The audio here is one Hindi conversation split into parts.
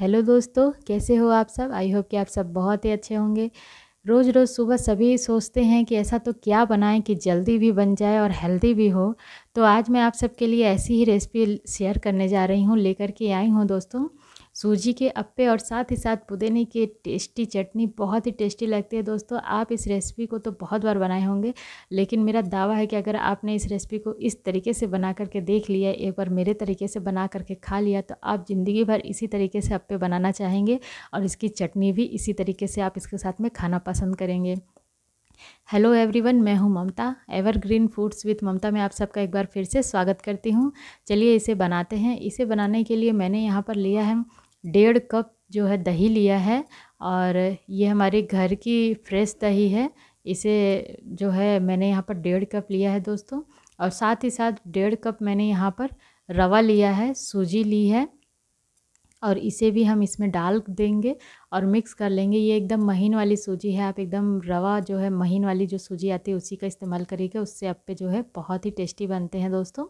हेलो दोस्तों कैसे हो आप सब आई होप कि आप सब बहुत ही अच्छे होंगे रोज़ रोज़ सुबह सभी सोचते हैं कि ऐसा तो क्या बनाएं कि जल्दी भी बन जाए और हेल्दी भी हो तो आज मैं आप सबके लिए ऐसी ही रेसिपी शेयर करने जा रही हूँ लेकर के आई हूँ दोस्तों सूजी के अप्पे और साथ ही साथ पुदीने की टेस्टी चटनी बहुत ही टेस्टी लगती है दोस्तों आप इस रेसिपी को तो बहुत बार बनाए होंगे लेकिन मेरा दावा है कि अगर आपने इस रेसिपी को इस तरीके से बना करके देख लिया एक बार मेरे तरीके से बना करके खा लिया तो आप ज़िंदगी भर इसी तरीके से अप्पे बनाना चाहेंगे और इसकी चटनी भी इसी तरीके से आप इसके साथ में खाना पसंद करेंगे हेलो एवरीवन मैं हूं Mamta evergreen foods with Mamta में आप सबका एक बार फिर से स्वागत करती हूं चलिए इसे बनाते हैं इसे बनाने के लिए मैंने यहां पर लिया है डेढ़ कप जो है दही लिया है और ये हमारे घर की फ्रेश दही है इसे जो है मैंने यहाँ पर डेढ़ कप लिया है दोस्तों और साथ ही साथ डेढ़ कप मैंने यहाँ पर रवा लिया है सूजी ली है और इसे भी हम इसमें डाल देंगे और मिक्स कर लेंगे ये एकदम महीन वाली सूजी है आप एकदम रवा जो है महीन वाली जो सूजी आती है उसी का इस्तेमाल करिएगा उससे आप पे जो है बहुत ही टेस्टी बनते हैं दोस्तों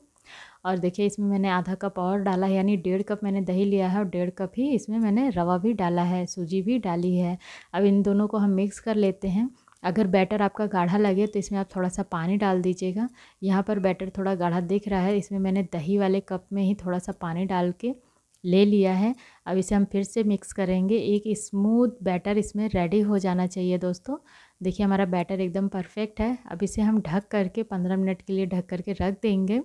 और देखिए इसमें मैंने आधा कप और डाला है यानी डेढ़ कप मैंने दही लिया है और डेढ़ कप ही इसमें मैंने रवा भी डाला है सूजी भी डाली है अब इन दोनों को हम मिक्स कर लेते हैं अगर बैटर आपका गाढ़ा लगे तो इसमें आप थोड़ा सा पानी डाल दीजिएगा यहाँ पर बैटर थोड़ा गाढ़ा दिख रहा है इसमें मैंने दही वाले कप में ही थोड़ा सा पानी डाल के ले लिया है अब इसे हम फिर से मिक्स करेंगे एक स्मूथ बैटर इसमें रेडी हो जाना चाहिए दोस्तों देखिए हमारा बैटर एकदम परफेक्ट है अब इसे हम ढक करके पंद्रह मिनट के लिए ढक करके रख देंगे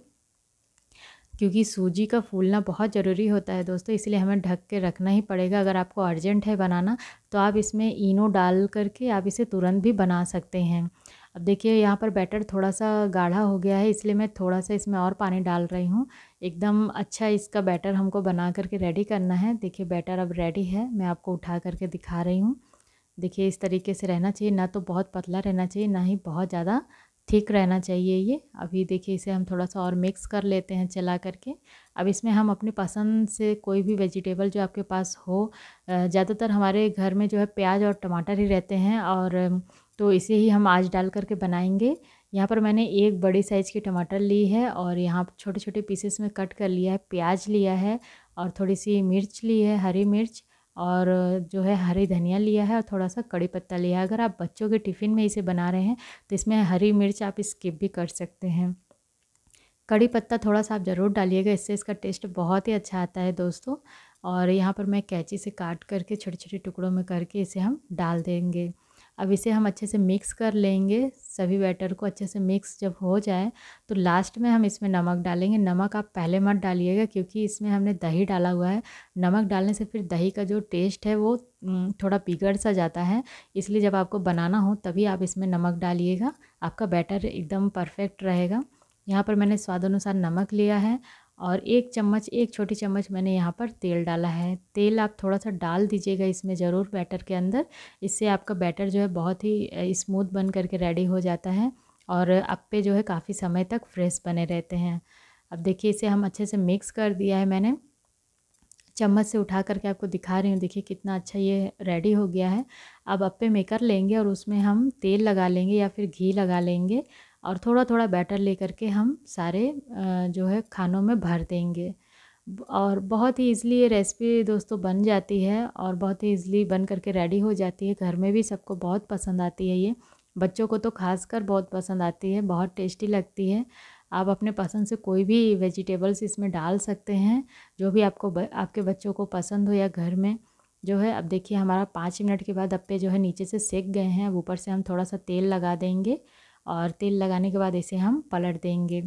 क्योंकि सूजी का फूलना बहुत ज़रूरी होता है दोस्तों इसलिए हमें ढक के रखना ही पड़ेगा अगर आपको अर्जेंट है बनाना तो आप इसमें इनो डाल करके आप इसे तुरंत भी बना सकते हैं अब देखिए यहाँ पर बैटर थोड़ा सा गाढ़ा हो गया है इसलिए मैं थोड़ा सा इसमें और पानी डाल रही हूँ एकदम अच्छा इसका बैटर हमको बना करके रेडी करना है देखिए बैटर अब रेडी है मैं आपको उठा करके दिखा रही हूँ देखिए इस तरीके से रहना चाहिए ना तो बहुत पतला रहना चाहिए ना ही बहुत ज़्यादा ठीक रहना चाहिए ये अभी देखिए इसे हम थोड़ा सा और मिक्स कर लेते हैं चला करके अब इसमें हम अपनी पसंद से कोई भी वेजिटेबल जो आपके पास हो ज़्यादातर हमारे घर में जो है प्याज और टमाटर ही रहते हैं और तो इसे ही हम आज डाल करके बनाएंगे यहाँ पर मैंने एक बड़ी साइज़ की टमाटर ली है और यहाँ छोटे छोटे पीसेस में कट कर लिया है प्याज लिया है और थोड़ी सी मिर्च ली है हरी मिर्च और जो है हरी धनिया लिया है और थोड़ा सा कड़ी पत्ता लिया है अगर आप बच्चों के टिफ़िन में इसे बना रहे हैं तो इसमें हरी मिर्च आप स्किप भी कर सकते हैं कड़ी पत्ता थोड़ा सा आप ज़रूर डालिएगा इससे इसका टेस्ट बहुत ही अच्छा आता है दोस्तों और यहाँ पर मैं कैंची से काट करके छोटे छोटे टुकड़ों में करके इसे हम डाल देंगे अब इसे हम अच्छे से मिक्स कर लेंगे सभी बैटर को अच्छे से मिक्स जब हो जाए तो लास्ट में हम इसमें नमक डालेंगे नमक आप पहले मत डालिएगा क्योंकि इसमें हमने दही डाला हुआ है नमक डालने से फिर दही का जो टेस्ट है वो थोड़ा बिगड़ सा जाता है इसलिए जब आपको बनाना हो तभी आप इसमें नमक डालिएगा आपका बैटर एकदम परफेक्ट रहेगा यहाँ पर मैंने स्वाद अनुसार नमक लिया है और एक चम्मच एक छोटी चम्मच मैंने यहाँ पर तेल डाला है तेल आप थोड़ा सा डाल दीजिएगा इसमें ज़रूर बैटर के अंदर इससे आपका बैटर जो है बहुत ही स्मूथ बन करके रेडी हो जाता है और अप्पे जो है काफ़ी समय तक फ्रेश बने रहते हैं अब देखिए इसे हम अच्छे से मिक्स कर दिया है मैंने चम्मच से उठा करके आपको दिखा रही हूँ देखिए कितना अच्छा ये रेडी हो गया है अब अप्पे मेकर लेंगे और उसमें हम तेल लगा लेंगे या फिर घी लगा लेंगे और थोड़ा थोड़ा बैटर लेकर के हम सारे जो है खानों में भर देंगे और बहुत ही ईज़िली ये रेसिपी दोस्तों बन जाती है और बहुत ही ईज़िली बन करके रेडी हो जाती है घर में भी सबको बहुत पसंद आती है ये बच्चों को तो खासकर बहुत पसंद आती है बहुत टेस्टी लगती है आप अपने पसंद से कोई भी वेजिटेबल्स इसमें डाल सकते हैं जो भी आपको आपके बच्चों को पसंद हो या घर में जो है अब देखिए हमारा पाँच मिनट के बाद अप्पे जो है नीचे से सेक गए हैं अब ऊपर से हम थोड़ा सा तेल लगा देंगे और तेल लगाने के बाद इसे हम पलट देंगे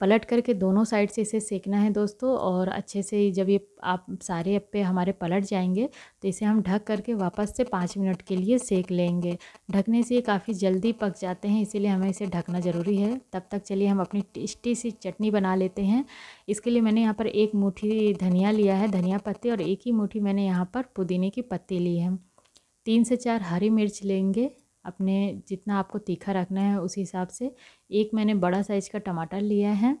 पलट करके दोनों साइड से इसे सेकना है दोस्तों और अच्छे से जब ये आप सारे अप्पे हमारे पलट जाएंगे तो इसे हम ढक करके वापस से पाँच मिनट के लिए सेक लेंगे ढकने से ये काफ़ी जल्दी पक जाते हैं इसीलिए हमें इसे ढकना ज़रूरी है तब तक चलिए हम अपनी टेस्टी सी चटनी बना लेते हैं इसके लिए मैंने यहाँ पर एक मूठी धनिया लिया है धनिया पत्ती और एक ही मूठी मैंने यहाँ पर पुदीने की पत्ती ली है तीन से चार हरी मिर्च लेंगे अपने जितना आपको तीखा रखना है उस हिसाब से एक मैंने बड़ा साइज़ का टमाटर लिया है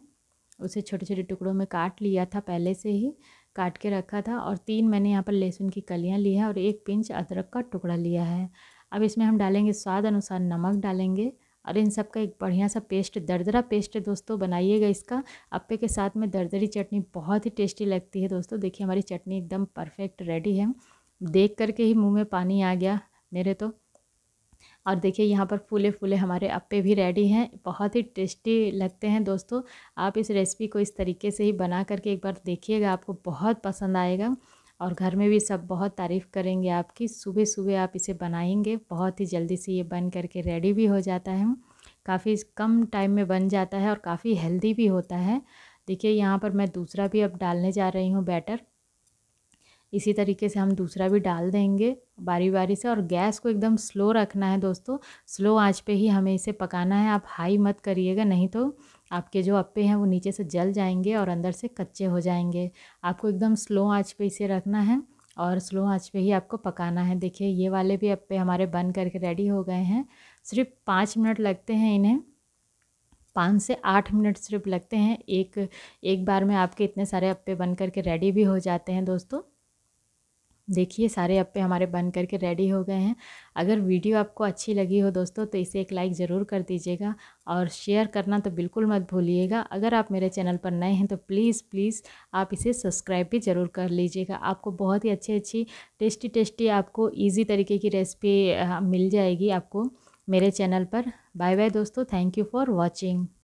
उसे छोटे छोटे टुकड़ों में काट लिया था पहले से ही काट के रखा था और तीन मैंने यहाँ पर लहसुन की कलियाँ ली है और एक पिंच अदरक का टुकड़ा लिया है अब इसमें हम डालेंगे स्वाद अनुसार नमक डालेंगे और इन सब का एक बढ़िया सा पेस्ट दरदरा पेस्ट दोस्तों बनाइएगा इसका अप्पे के साथ में दरदरी चटनी बहुत ही टेस्टी लगती है दोस्तों देखिए हमारी चटनी एकदम परफेक्ट रेडी है देख करके ही मुँह में पानी आ गया मेरे तो और देखिए यहाँ पर फूले फूले हमारे अप्पे भी रेडी हैं बहुत ही टेस्टी लगते हैं दोस्तों आप इस रेसिपी को इस तरीके से ही बना करके एक बार देखिएगा आपको बहुत पसंद आएगा और घर में भी सब बहुत तारीफ़ करेंगे आपकी सुबह सुबह आप इसे बनाएंगे बहुत ही जल्दी से ये बन करके रेडी भी हो जाता है काफ़ी कम टाइम में बन जाता है और काफ़ी हेल्दी भी होता है देखिए यहाँ पर मैं दूसरा भी अब डालने जा रही हूँ बैटर इसी तरीके से हम दूसरा भी डाल देंगे बारी बारी से और गैस को एकदम स्लो रखना है दोस्तों स्लो आंच पे ही हमें इसे पकाना है आप हाई मत करिएगा नहीं तो आपके जो अप्पे हैं वो नीचे से जल जाएंगे और अंदर से कच्चे हो जाएंगे आपको एकदम स्लो आँच पर इसे रखना है और स्लो आंच पे ही आपको पकाना है देखिए ये वाले भी अप्पे हमारे बन करके रेडी हो गए हैं सिर्फ पाँच मिनट लगते हैं इन्हें पाँच से आठ मिनट सिर्फ लगते हैं एक एक बार में आपके इतने सारे अप्पे बन करके रेडी भी हो जाते हैं दोस्तों देखिए सारे अप्पे हमारे बन करके रेडी हो गए हैं अगर वीडियो आपको अच्छी लगी हो दोस्तों तो इसे एक लाइक ज़रूर कर दीजिएगा और शेयर करना तो बिल्कुल मत भूलिएगा अगर आप मेरे चैनल पर नए हैं तो प्लीज़ प्लीज़ आप इसे सब्सक्राइब भी ज़रूर कर लीजिएगा आपको बहुत ही अच्छी अच्छी टेस्टी टेस्टी आपको ईजी तरीके की रेसिपी मिल जाएगी आपको मेरे चैनल पर बाय बाय दोस्तों थैंक यू फॉर वॉचिंग